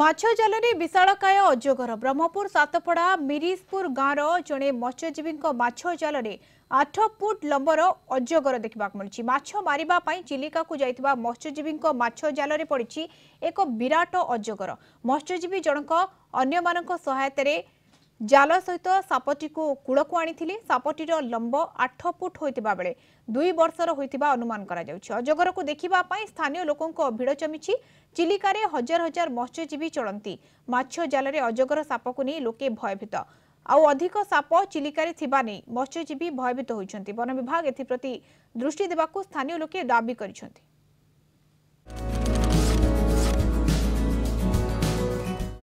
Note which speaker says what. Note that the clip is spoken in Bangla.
Speaker 1: ମାଛଜାଲରେ ବିଶାଳକାୟ ଅଜଗର ବ୍ରହ୍ମପୁର ସାତପଡ଼ା ମିରିଶପୁର ଗାଁର ଜଣେ ମତ୍ସ୍ୟଜୀବୀଙ୍କ ମାଛ ଜାଲରେ ଆଠ ଫୁଟ ଲମ୍ବର ଅଜଗର ଦେଖିବାକୁ ମିଳୁଛି ମାଛ ମାରିବା ପାଇଁ ଚିଲିକାକୁ ଯାଇଥିବା ମତ୍ସ୍ୟଜୀବୀଙ୍କ ମାଛ ଜାଲରେ ପଡ଼ିଛି ଏକ ବିରାଟ ଅଜଗର ମତ୍ସ୍ୟଜୀବୀ ଜଣଙ୍କ ଅନ୍ୟମାନଙ୍କ ସହାୟତାରେ জাল সহিত সাপটিকু কূড়কু আনিলে সাপটির লম্ব আঠ ফুট হয়ে বেড়ে দুই বর্ষর হয়ে অনুমান করা যাচ্ছে অজগরক দেখা স্থানীয় লোক ভিড় জমিছে চিলিকার হাজার হাজার মৎস্যজীবী চলতি মাছ জালে অজগর সাপকু নিয়ে লোকে ভয়ভীত ଆଉ ଅଧିକ ସାପ ଚିଲିକାରେ ଥିବା ନେଇ ମତ୍ସ୍ୟଜୀବୀ ଭୟଭୀତ ହୋଇଛନ୍ତି ବନ ବିଭାଗ ଏଥିପ୍ରତି ଦୃଷ୍ଟି ଦେବାକୁ ସ୍ଥାନୀୟ ଲୋକେ ଦାବି କରିଛନ୍ତି